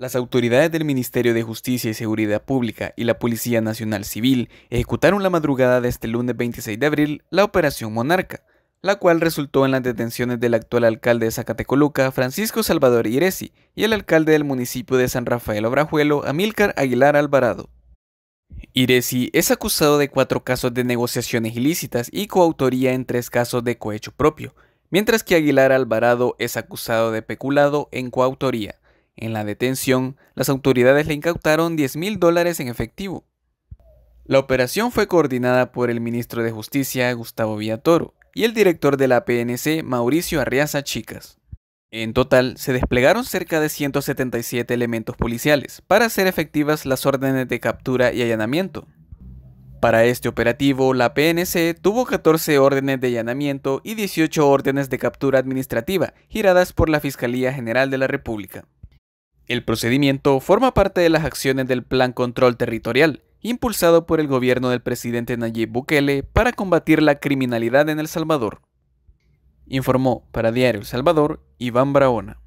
Las autoridades del Ministerio de Justicia y Seguridad Pública y la Policía Nacional Civil ejecutaron la madrugada de este lunes 26 de abril la Operación Monarca, la cual resultó en las detenciones del actual alcalde de Zacatecoluca, Francisco Salvador Iresi, y el alcalde del municipio de San Rafael Obrajuelo, Amílcar Aguilar Alvarado. Iresi es acusado de cuatro casos de negociaciones ilícitas y coautoría en tres casos de cohecho propio, mientras que Aguilar Alvarado es acusado de peculado en coautoría. En la detención, las autoridades le incautaron 10.000 mil dólares en efectivo. La operación fue coordinada por el ministro de Justicia, Gustavo Villatoro, y el director de la PNC, Mauricio Arriaza Chicas. En total, se desplegaron cerca de 177 elementos policiales para hacer efectivas las órdenes de captura y allanamiento. Para este operativo, la PNC tuvo 14 órdenes de allanamiento y 18 órdenes de captura administrativa giradas por la Fiscalía General de la República. El procedimiento forma parte de las acciones del Plan Control Territorial, impulsado por el gobierno del presidente Nayib Bukele para combatir la criminalidad en El Salvador. Informó para Diario El Salvador Iván Braona.